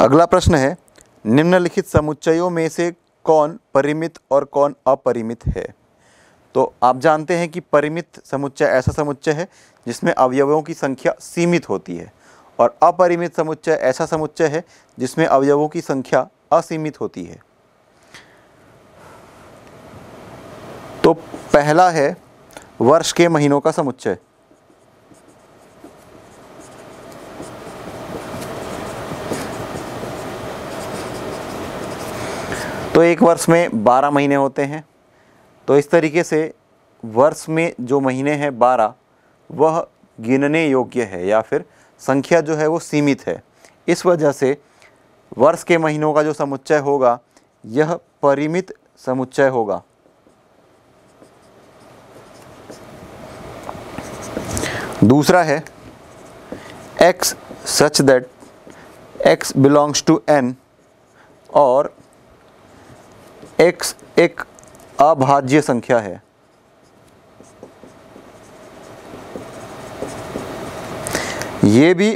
अगला प्रश्न है निम्नलिखित समुच्चयों में से कौन परिमित और कौन अपरिमित है तो आप जानते हैं कि परिमित समुच्चय ऐसा समुच्चय है जिसमें अवयवों की संख्या सीमित होती है और अपरिमित समुच्चय ऐसा समुच्चय है जिसमें अवयवों की संख्या असीमित होती है तो पहला है वर्ष के महीनों का समुच्चय तो एक वर्ष में बारह महीने होते हैं तो इस तरीके से वर्ष में जो महीने हैं बारह वह गिनने योग्य है या फिर संख्या जो है वो सीमित है इस वजह से वर्ष के महीनों का जो समुच्चय होगा यह परिमित समुच्चय होगा दूसरा है x such that x belongs to n और एक्स एक अभाज्य संख्या है ये भी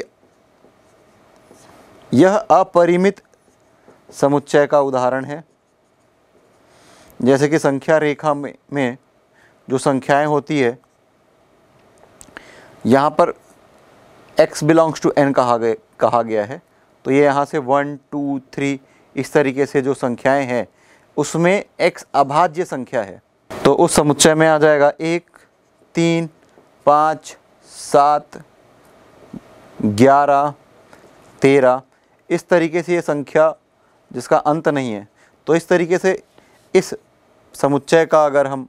यह अपरिमित समुच्चय का उदाहरण है जैसे कि संख्या रेखा में, में जो संख्याएं होती है यहाँ पर x बिलोंग्स टू n कहा गया कहा गया है तो ये यहाँ से वन टू थ्री इस तरीके से जो संख्याएं हैं उसमें एक्स अभाज्य संख्या है तो उस समुच्चय में आ जाएगा एक तीन पाँच सात ग्यारह तेरह इस तरीके से ये संख्या जिसका अंत नहीं है तो इस तरीके से इस समुच्चय का अगर हम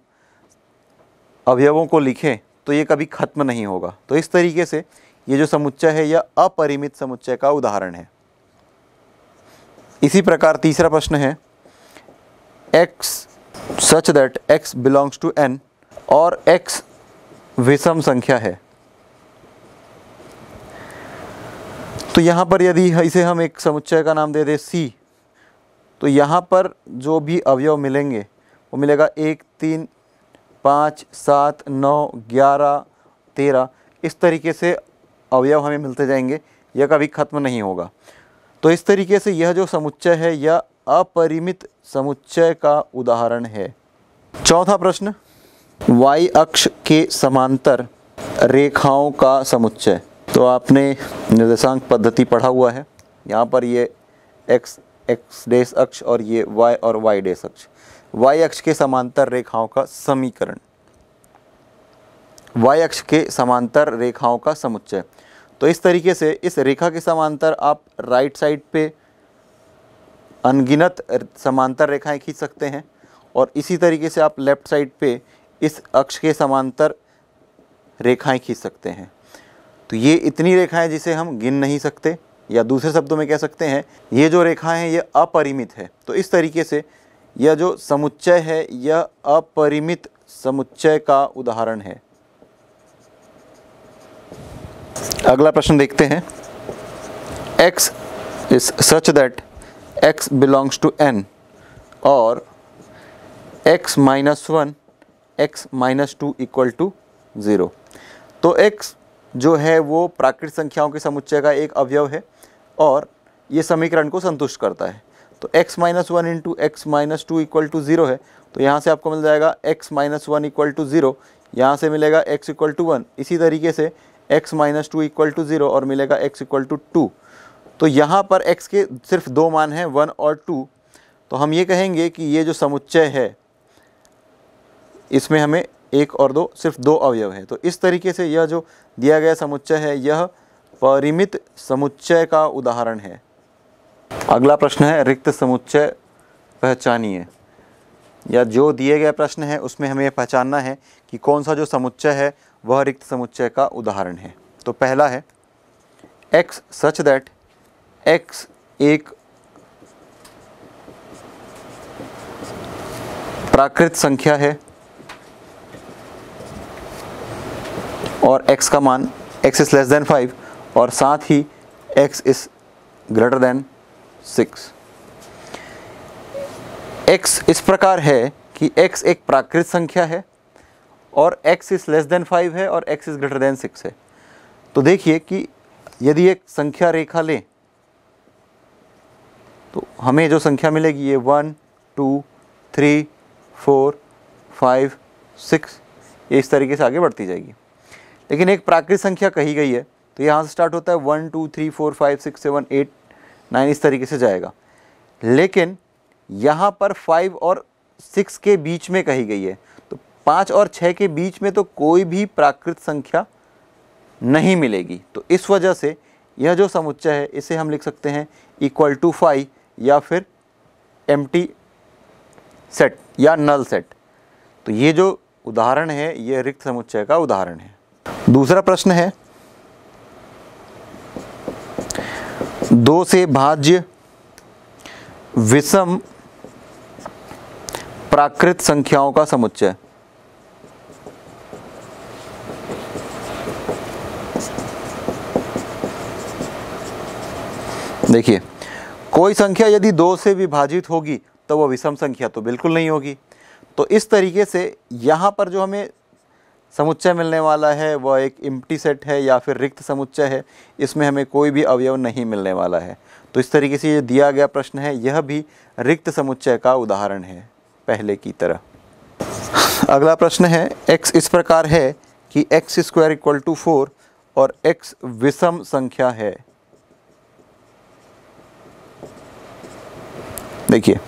अवयवों को लिखें तो ये कभी खत्म नहीं होगा तो इस तरीके से ये जो समुच्चय है यह अपरिमित समुच्चय का उदाहरण है इसी प्रकार तीसरा प्रश्न है x such that x belongs to n और x विषम संख्या है तो यहाँ पर यदि इसे हम एक समुच्चय का नाम दे दें C तो यहाँ पर जो भी अवयव मिलेंगे वो मिलेगा एक तीन पाँच सात नौ ग्यारह तेरह इस तरीके से अवयव हमें मिलते जाएंगे यह कभी ख़त्म नहीं होगा तो इस तरीके से यह जो समुच्चय है यह अपरिमित समुच्चय का उदाहरण है चौथा प्रश्न वाई अक्ष के समांतर रेखाओं का समुच्चय तो आपने निर्देशांक पद्धति पढ़ा हुआ है यहाँ पर ये एक्स एक्स डेस अक्ष और ये वाई और वाई डेस अक्ष वाई अक्ष के समांतर रेखाओं का समीकरण वाई अक्ष के समांतर रेखाओं का समुच्चय तो इस तरीके से इस रेखा के समांतर आप राइट साइड पे अनगिनत समांतर रेखाएं खींच सकते हैं और इसी तरीके से आप लेफ़्ट साइड पे इस अक्ष के समांतर रेखाएं खींच सकते हैं तो ये इतनी रेखाएं जिसे हम गिन नहीं सकते या दूसरे शब्दों में कह सकते हैं ये जो रेखाएं हैं ये अपरिमित है तो इस तरीके से यह जो समुच्चय है यह अपरिमित समुच्चय का उदाहरण है अगला प्रश्न देखते हैं x is such that x belongs to n or x minus one x minus two equal to zero तो x जो है वो प्राकृत संख्याओं के समुच्चय का एक अवयव है और ये समीकरण को संतुष्ट करता है तो x minus one into x minus two equal to zero है तो यहाँ से आपको मिल जाएगा x minus one equal to zero यहाँ से मिलेगा x इक्वल टू वन इसी तरीके से x minus two equal to zero और मिलेगा x इक्वल टू टू तो यहाँ पर x के सिर्फ दो मान हैं वन और टू तो हम ये कहेंगे कि ये जो समुच्चय है इसमें हमें एक और दो सिर्फ दो अवयव हैं तो इस तरीके से यह जो दिया गया समुच्चय है यह परिमित समुच्चय का उदाहरण है अगला प्रश्न है रिक्त समुच्चय पहचानिए या जो दिए गए प्रश्न है उसमें हमें पहचानना है कि कौन सा जो समुच्चय है वह रिक्त समुच्चय का उदाहरण है तो पहला है एक्स सच दैट एक्स एक प्राकृत संख्या है और x का मान x is less than five और साथ ही x is greater than six x इस प्रकार है कि x एक प्राकृत संख्या है और x is less than five है और x is greater than six है तो देखिए कि यदि एक संख्या रेखा लें तो हमें जो संख्या मिलेगी ये one two three four five six ये इस तरीके से आगे बढ़ती जाएगी लेकिन एक प्राकृत संख्या कही गई है तो यहाँ से स्टार्ट होता है one two three four five six seven eight nine इस तरीके से जाएगा लेकिन यहाँ पर फाइव और सिक्स के बीच में कही गई है तो पाँच और छः के बीच में तो कोई भी प्राकृत संख्या नहीं मिलेगी तो इस वजह से यह जो समुच्चय है इसे हम लिख सकते हैं इक्वल टू फाइव या फिर एम सेट या नल सेट तो ये जो उदाहरण है ये रिक्त समुच्चय का उदाहरण है दूसरा प्रश्न है दो से भाज्य विषम प्राकृत संख्याओं का समुच्चय देखिए कोई संख्या यदि दो से विभाजित होगी तो वह विषम संख्या तो बिल्कुल नहीं होगी तो इस तरीके से यहाँ पर जो हमें समुच्चय मिलने वाला है वह एक इम्प्टी सेट है या फिर रिक्त समुच्चय है इसमें हमें कोई भी अवयव नहीं मिलने वाला है तो इस तरीके से ये दिया गया प्रश्न है यह भी रिक्त समुच्चय का उदाहरण है पहले की तरह अगला प्रश्न है x इस प्रकार है कि x square equal to four और x विषम संख्या है देखिए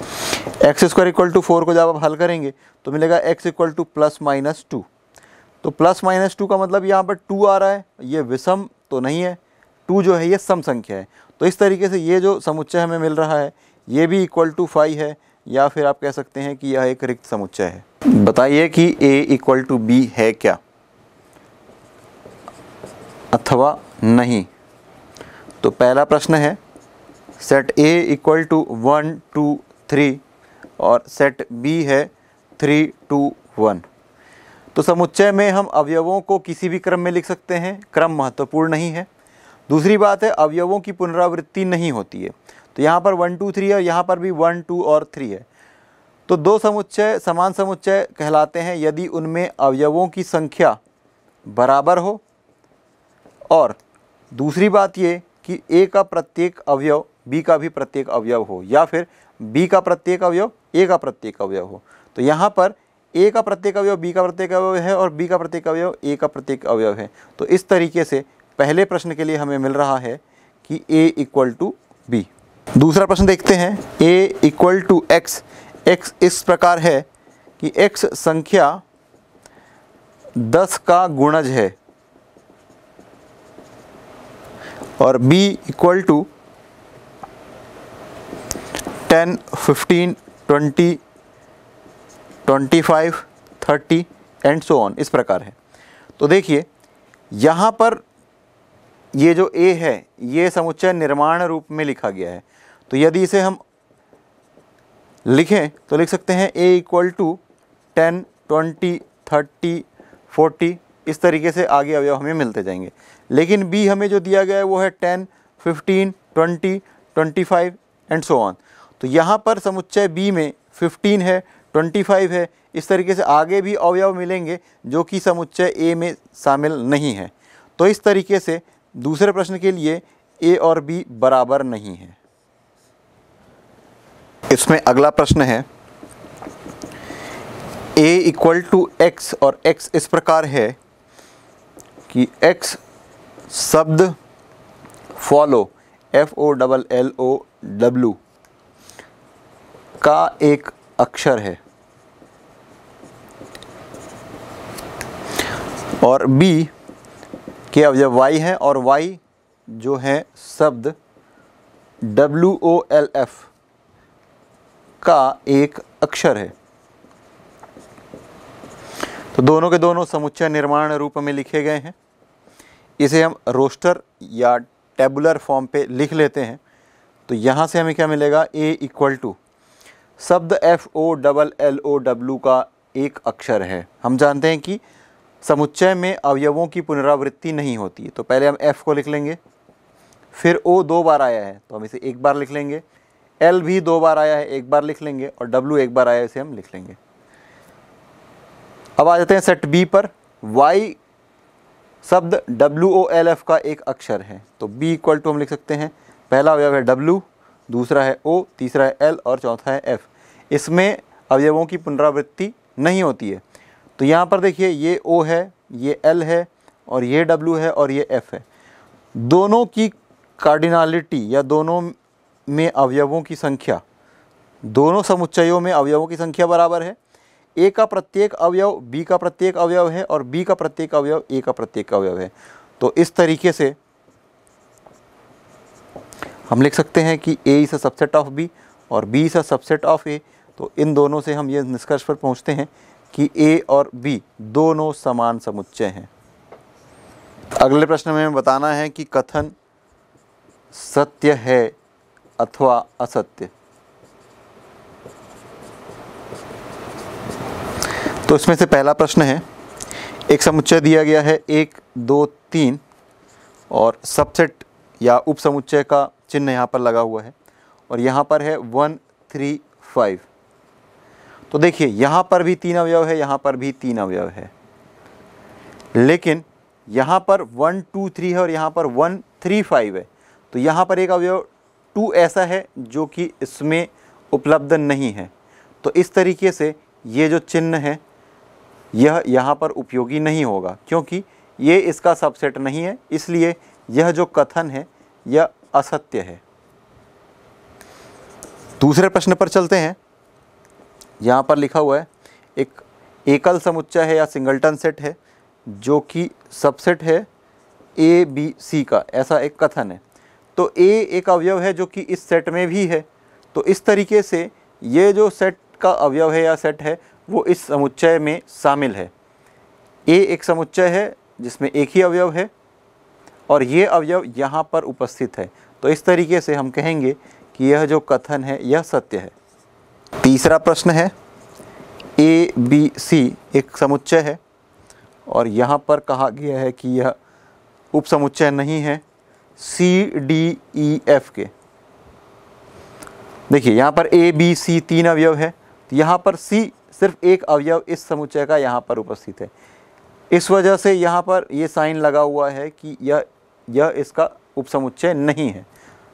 x square equal to four को जब आप हल करेंगे तो मिलेगा x equal to plus minus two तो प्लस माइनस टू का मतलब यहाँ पर टू आ रहा है ये विषम तो नहीं है टू जो है ये सम संख्या है तो इस तरीके से ये जो समुच्चय हमें मिल रहा है ये भी इक्वल टू फाइव है या फिर आप कह सकते हैं कि यह एक रिक्त समुच्चय है बताइए कि ए इक्वल टू बी है क्या अथवा नहीं तो पहला प्रश्न है set A equal to one two three और सेट बी है थ्री टू वन तो समुच्चय में हम अवयवों को किसी भी क्रम में लिख सकते हैं क्रम महत्वपूर्ण नहीं है दूसरी बात है अवयवों की पुनरावृत्ति नहीं होती है तो यहाँ पर वन टू थ्री है यहाँ पर भी वन टू और थ्री है तो दो समुच्चय समान समुच्चय कहलाते हैं यदि उनमें अवयवों की संख्या बराबर हो और दूसरी बात ये कि ए का प्रत्येक अवयव बी का भी प्रत्येक अवयव हो या फिर बी का प्रत्येक अवयव ए का प्रत्येक अवयव हो तो यहाँ पर ए का प्रत्येक अवयव बी का प्रत्येक अवयव है और बी का प्रत्येक अवयव ए का प्रत्येक अवयव है तो इस तरीके से पहले प्रश्न के लिए हमें मिल रहा है कि ए इक्वल टू बी दूसरा प्रश्न देखते हैं A equal to x x इस प्रकार है कि एक्स संख्या दस का गुणज है और B equal to ten fifteen twenty twenty five thirty and so on इस प्रकार है तो देखिए यहाँ पर ये जो ए है ये समुच्चय निर्माण रूप में लिखा गया है तो यदि इसे हम लिखें तो लिख सकते हैं A equal to ten twenty thirty forty इस तरीके से आगे अवयव हमें मिलते जाएंगे लेकिन बी हमें जो दिया गया है वो है ten fifteen twenty twenty five and so on तो यहाँ पर समुच्चय बी में फिफ्टीन है ट्वेंटी फाइव है इस तरीके से आगे भी अवयव मिलेंगे जो कि समुच्चय ए में शामिल नहीं है तो इस तरीके से दूसरे प्रश्न के लिए ए और बी बराबर नहीं है इसमें अगला प्रश्न है ए इक्वल टू एक्स और एक्स इस प्रकार है कि एक्स शब्द follow F O double L O W का एक अक्षर है और बी के अवयव वाई है और वाई जो है शब्द डब्ल्यू ओ एल एफ का एक अक्षर है तो दोनों के दोनों समुच्चय निर्माण रूप में लिखे गए हैं इसे हम रोस्टर या टेबुलर फॉर्म पे लिख लेते हैं तो यहाँ से हमें क्या मिलेगा ए इक्वल टू शब्द F O double L O W का एक अक्षर है हम जानते हैं कि समुच्चय में अवयवों की पुनरावृत्ति नहीं होती है तो पहले हम एफ़ को लिख लेंगे फिर ओ दो बार आया है तो हम इसे एक बार लिख लेंगे एल भी दो बार आया है एक बार लिख लेंगे और डब्लू एक बार आया है इसे हम लिख लेंगे अब आ जाते हैं सेट बी पर वाई शब्द डब्ल्यू ओ एल एफ का एक अक्षर है तो बी इक्वल टू हम लिख सकते हैं पहला अवयव है डब्लू दूसरा है ओ तीसरा है एल और चौथा है एफ़ इसमें अवयवों की पुनरावृत्ति नहीं होती है तो यहाँ पर देखिए ये ओ है ये एल है और ये डब्ल्यू है और ये एफ़ है दोनों की कार्डिनालिटी या दोनों में अवयवों की संख्या दोनों समुच्चयों में अवयवों की संख्या बराबर है ए का प्रत्येक अवयव बी का प्रत्येक अवयव है और बी का प्रत्येक अवयव ए का प्रत्येक अवयव है तो इस तरीके से हम लिख सकते हैं कि A is a subset of B और B is a subset of A तो इन दोनों से हम ये निष्कर्ष पर पहुँचते हैं कि ए और बी दोनों समान समुच्चय हैं अगले प्रश्न में बताना है कि कथन सत्य है अथवा असत्य तो इसमें से पहला प्रश्न है एक समुच्चय दिया गया है एक दो तीन और सबसेट या उपसमुच्चय का चिन्ह यहाँ पर लगा हुआ है और यहाँ पर है वन थ्री फाइव तो देखिए यहाँ पर भी तीन अवयव है यहाँ पर भी तीन अवयव है लेकिन यहाँ पर वन टू थ्री है और यहाँ पर वन थ्री फाइव है तो यहाँ पर एक अवयव टू ऐसा है जो कि इसमें उपलब्ध नहीं है तो इस तरीके से ये जो चिन्ह है यह यहाँ पर उपयोगी नहीं होगा क्योंकि ये इसका सबसेट नहीं है इसलिए यह जो कथन है यह असत्य है दूसरे प्रश्न पर चलते हैं यहाँ पर लिखा हुआ है एक एकल समुच्चय है या सिंगलटन सेट है जो कि सबसेट है ए बी सी का ऐसा एक कथन है तो ए एक अवयव है जो कि इस सेट में भी है तो इस तरीके से ये जो सेट का अवयव है या सेट है वो इस समुच्चय में शामिल है ए एक समुच्चय है जिसमें एक ही अवयव है और ये अवयव यहाँ पर उपस्थित है तो इस तरीके से हम कहेंगे कि यह जो कथन है यह सत्य है तीसरा प्रश्न है ए बी सी एक समुच्चय है और यहाँ पर कहा गया है कि यह उपसमुच्चय नहीं है सी डी ई एफ के देखिए यहाँ पर ए बी सी तीन अवयव है तो यहाँ पर सी सिर्फ एक अवयव इस समुच्चय का यहाँ पर उपस्थित है इस वजह से यहाँ पर ये साइन लगा हुआ है कि यह यह इसका उपसमुच्चय नहीं है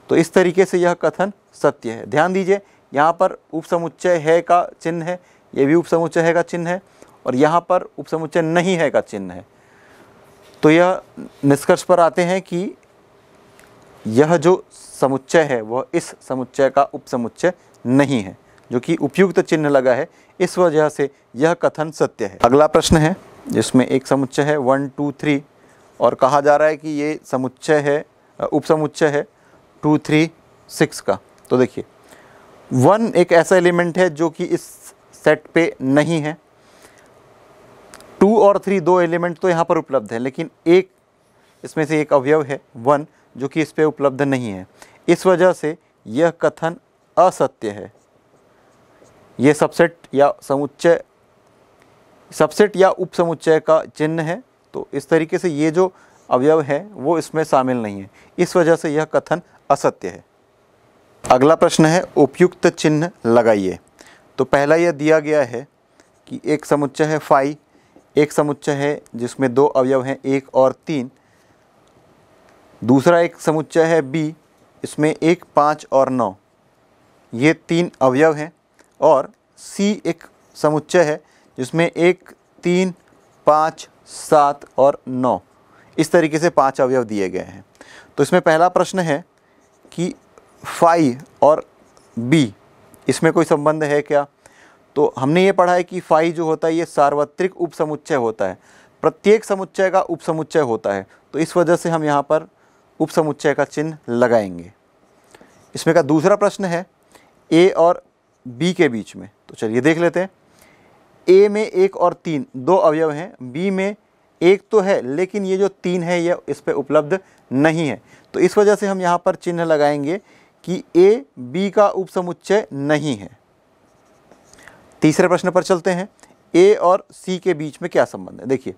तो इस तरीके से यह कथन सत्य है ध्यान दीजिए यहाँ पर उपसमुच्चय है का चिन्ह है ये भी उपसमुच्चय है का चिन्ह है और यहाँ पर उपसमुच्चय नहीं है का चिन्ह है तो यह निष्कर्ष पर आते हैं कि यह जो समुच्चय है वह इस समुच्चय का उपसमुच्चय नहीं है जो कि उपयुक्त चिन्ह लगा है इस वजह से यह कथन सत्य है अगला प्रश्न है जिसमें एक समुच्चय है वन टू थ्री और कहा जा रहा है कि ये समुच्चय है उपसमुच्चय है टू थ्री सिक्स का तो देखिए वन एक ऐसा एलिमेंट है जो कि इस सेट पे नहीं है टू और थ्री दो एलिमेंट तो यहाँ पर उपलब्ध है लेकिन एक इसमें से एक अवयव है वन जो कि इस पर उपलब्ध नहीं है इस वजह से यह कथन असत्य है यह सबसेट या समुच्चय सबसेट या उपसमुच्चय का चिन्ह है तो इस तरीके से ये जो अवयव है वो इसमें शामिल नहीं है इस वजह से यह कथन असत्य है अगला प्रश्न है उपयुक्त चिन्ह लगाइए तो पहला यह दिया गया है कि एक समुच्चय है फाई एक समुच्चय है जिसमें दो अवयव हैं एक और तीन दूसरा एक समुच्चय है बी इसमें एक पाँच और नौ ये तीन अवयव हैं और सी एक समुच्चय है जिसमें एक तीन पाँच सात और नौ इस तरीके से पांच अवयव दिए गए हैं तो इसमें पहला प्रश्न है कि फाई और बी इसमें कोई संबंध है क्या तो हमने ये पढ़ा है कि फाई जो होता है ये सार्वत्रिक उपसमुच्चय होता है प्रत्येक समुच्चय का उपसमुच्चय होता है तो इस वजह से हम यहाँ पर उपसमुच्चय का चिन्ह लगाएंगे इसमें का दूसरा प्रश्न है ए और बी के बीच में तो चलिए देख लेते हैं ए में एक और तीन दो अवयव हैं बी में एक तो है लेकिन ये जो तीन है ये इस पर उपलब्ध नहीं है तो इस वजह से हम यहाँ पर चिन्ह लगाएंगे कि ए बी का उपसमुच्चय नहीं है तीसरे प्रश्न पर चलते हैं ए और सी के बीच में क्या संबंध है देखिए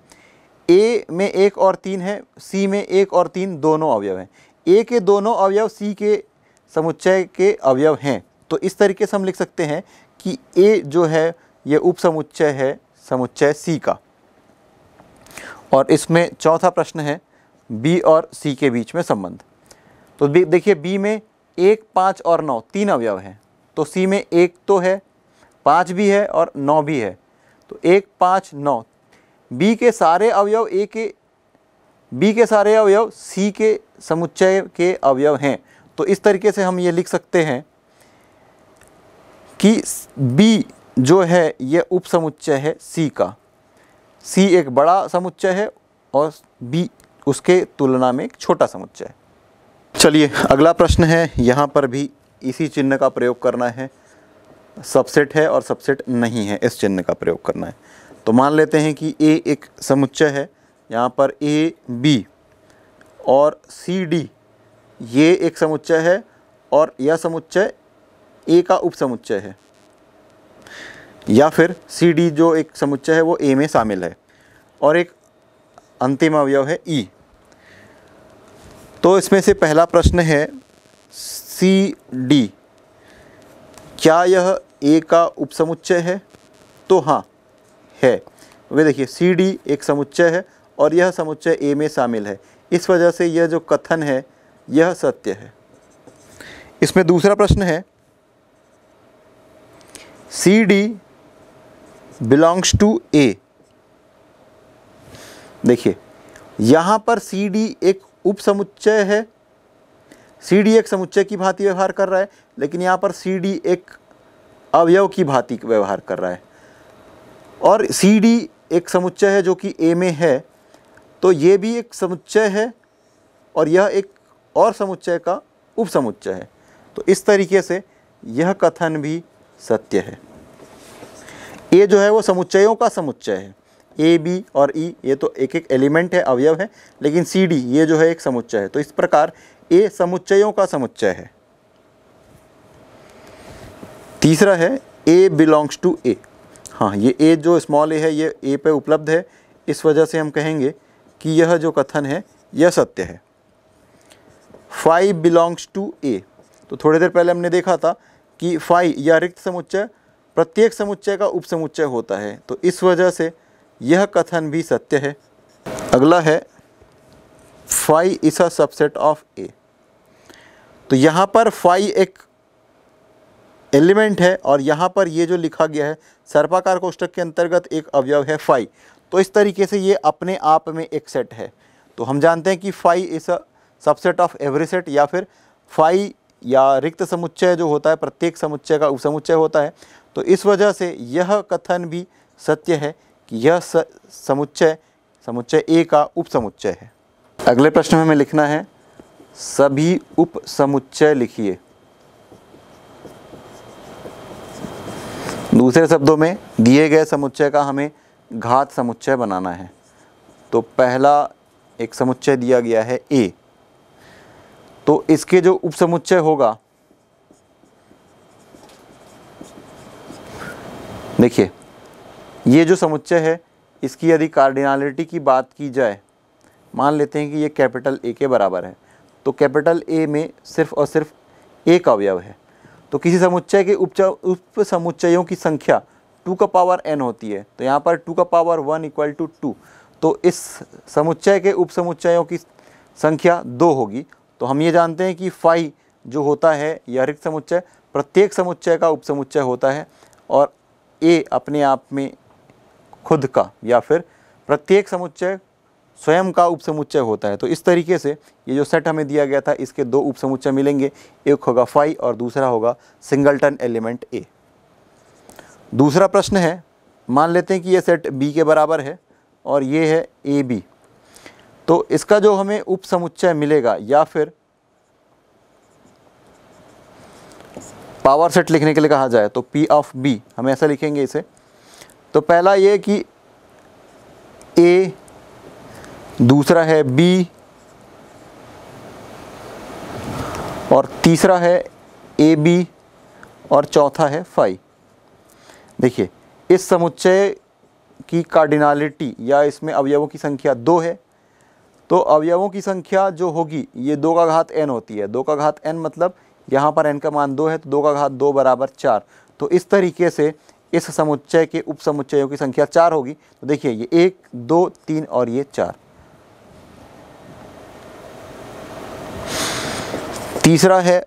ए में एक और तीन है सी में एक और तीन दोनों अवयव हैं ए के दोनों अवयव सी के समुच्चय के अवयव हैं तो इस तरीके से हम लिख सकते हैं कि ए जो है ये उप समुच्चय है समुच्चय सी का और इसमें चौथा प्रश्न है बी और सी के बीच में संबंध तो देखिए बी में एक पाँच और नौ तीन अवयव हैं तो सी में एक तो है पाँच भी है और नौ भी है तो एक पाँच नौ बी के सारे अवयव ए के बी के सारे अवयव सी के समुच्चय के अवयव हैं तो इस तरीके से हम ये लिख सकते हैं कि बी जो है यह उपसमुच्चय है सी का सी एक बड़ा समुच्चय है और बी उसके तुलना में एक छोटा समुच्चय है चलिए अगला प्रश्न है यहाँ पर भी इसी चिन्ह का प्रयोग करना है सबसेट है और सबसेट नहीं है इस चिन्ह का प्रयोग करना है तो मान लेते हैं कि ए एक समुच्चय है यहाँ पर ए बी और सी डी ये एक समुच्चय है और यह समुच्चय ए का उपसमुच्चय है या फिर सी डी जो एक समुच्चय है वो ए में शामिल है और एक अंतिम अवयव है ई e। तो इसमें से पहला प्रश्न है सी डी क्या यह ए का उपसमुच्चय है तो हाँ है वे देखिए सी डी एक समुच्चय है और यह समुच्चय ए में शामिल है इस वजह से यह जो कथन है यह सत्य है इसमें दूसरा प्रश्न है C D belongs to A देखिए यहाँ पर सी डी एक उपसमुच्चय है सी डी एक समुच्चय की भांति व्यवहार कर रहा है लेकिन यहाँ पर सी डी एक अवयव की भांति व्यवहार कर रहा है और सी डी एक समुच्चय है जो कि ए में है तो ये भी एक समुच्चय है और यह एक और समुच्चय का उपसमुच्चय है तो इस तरीके से यह कथन भी सत्य है ए जो है वो समुच्चयों का समुच्चय है ए बी और ई e, ये तो एक एक एलिमेंट है अवयव है लेकिन सी डी ये जो है एक समुच्चय है तो इस प्रकार ए समुच्चयों का समुच्चय है तीसरा है ए बिलोंग्स टू ए हाँ ये ए जो स्मॉल ए है ये ए पे उपलब्ध है इस वजह से हम कहेंगे कि यह जो कथन है यह सत्य है फाइव बिलोंग्स टू ए तो थोड़ी देर पहले हमने देखा था कि फाइव यह रिक्त समुच्चय प्रत्येक समुच्चय का उपसमुच्चय होता है तो इस वजह से यह कथन भी सत्य है अगला है phi is a subset of A तो यहाँ पर फाई एक एलिमेंट है और यहाँ पर ये जो लिखा गया है सर्पाकार कोष्टक के अंतर्गत एक अवयव है फाई तो इस तरीके से ये अपने आप में एक सेट है तो हम जानते हैं कि phi is a subset of every set या फिर फाई या रिक्त समुच्चय जो होता है प्रत्येक समुच्चय का उपसमुच्चय होता है तो इस वजह से यह कथन भी सत्य है कि यह समुच्चय समुच्चय ए का उपसमुच्चय है अगले प्रश्न में हमें लिखना है सभी उपसमुच्चय लिखिए दूसरे शब्दों में दिए गए समुच्चय का हमें घात समुच्चय बनाना है तो पहला एक समुच्चय दिया गया है ए तो इसके जो उपसमुच्चय होगा देखिए ये जो समुच्चय है इसकी यदि कार्डिनालिटी की बात की जाए मान लेते हैं कि ये कैपिटल ए के बराबर है तो कैपिटल ए में सिर्फ और सिर्फ एक अवयव है तो किसी समुच्चय के उपचा उप समुच्चयों की संख्या टू का पावर एन होती है तो यहाँ पर टू का power one equal to two तो इस समुच्चय के उप समुच्चयों की संख्या दो होगी तो हम ये जानते हैं कि फाई जो होता है यह हरित समुच्चय प्रत्येक समुच्चय का उपसमुच्चय होता है और ए अपने आप में खुद का या फिर प्रत्येक समुच्चय स्वयं का उपसमुच्चय होता है तो इस तरीके से ये जो सेट हमें दिया गया था इसके दो उपसमुच्चय मिलेंगे एक होगा फाई और दूसरा होगा सिंगलटन एलिमेंट ए दूसरा प्रश्न है मान लेते हैं कि ये सेट बी के बराबर है और ये है ए बी तो इसका जो हमें उपसमुच्चय मिलेगा या फिर पावर सेट लिखने के लिए कहा जाए तो पी ऑफ बी हम ऐसा लिखेंगे इसे तो पहला ये कि ए दूसरा है बी और तीसरा है ए बी और चौथा है फाइव देखिए इस समुच्चय की कार्डिनालिटी या इसमें अवयवों की संख्या दो है तो अवयवों की संख्या जो होगी ये दो का घात एन होती है दो का घात एन मतलब यहाँ पर एन का मान दो है तो दो का घात दो बराबर चार तो इस तरीके से इस समुच्चय के उप समुच्चयों की संख्या चार होगी तो देखिए ये एक दो तीन और ये चार तीसरा है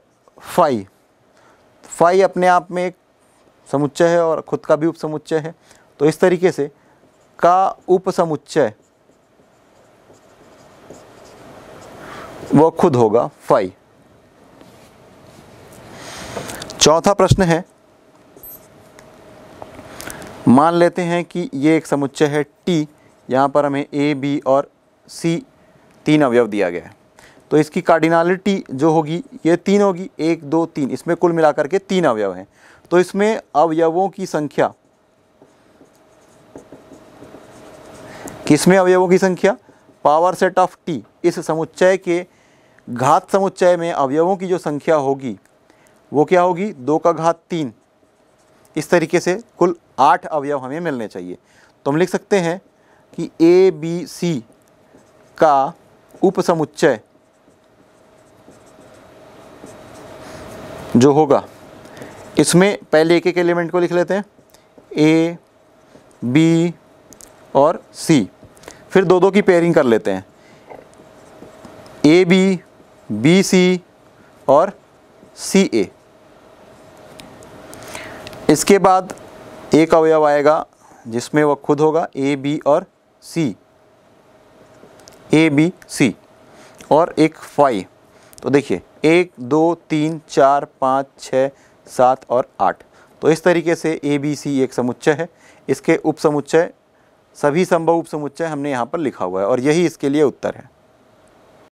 फाई फाई अपने आप में एक समुच्चय है और खुद का भी उप समुच्चय है तो इस तरीके से का उप समुच्चय वो खुद होगा फाइव चौथा प्रश्न है मान लेते हैं कि ये एक समुच्चय है टी यहाँ पर हमें ए बी और सी तीन अवयव दिया गया है तो इसकी कार्डिनालिटी जो होगी ये तीन होगी एक दो तीन इसमें कुल मिलाकर के तीन अवयव हैं तो इसमें अवयवों की संख्या किसमें अवयवों की संख्या पावर सेट ऑफ टी इस समुच्चय के घात समुच्चय में अवयवों की जो संख्या होगी वो क्या होगी दो का घात तीन इस तरीके से कुल आठ अवयव हमें मिलने चाहिए तो हम लिख सकते हैं कि ए बी सी का उपसमुच्चय जो होगा इसमें पहले एक एक एलिमेंट को लिख लेते हैं ए बी और सी फिर दो दो की पेयरिंग कर लेते हैं ए बी बी सी और सी ए इसके बाद एक अवयव आएगा जिसमें वह खुद होगा ए बी और सी ए बी सी और एक फाइव तो देखिए एक दो तीन चार पाँच छ सात और आठ तो इस तरीके से ए बी सी एक समुच्चय है इसके उपसमुच्चय सभी संभव उपसमुच्चय हमने यहाँ पर लिखा हुआ है और यही इसके लिए उत्तर है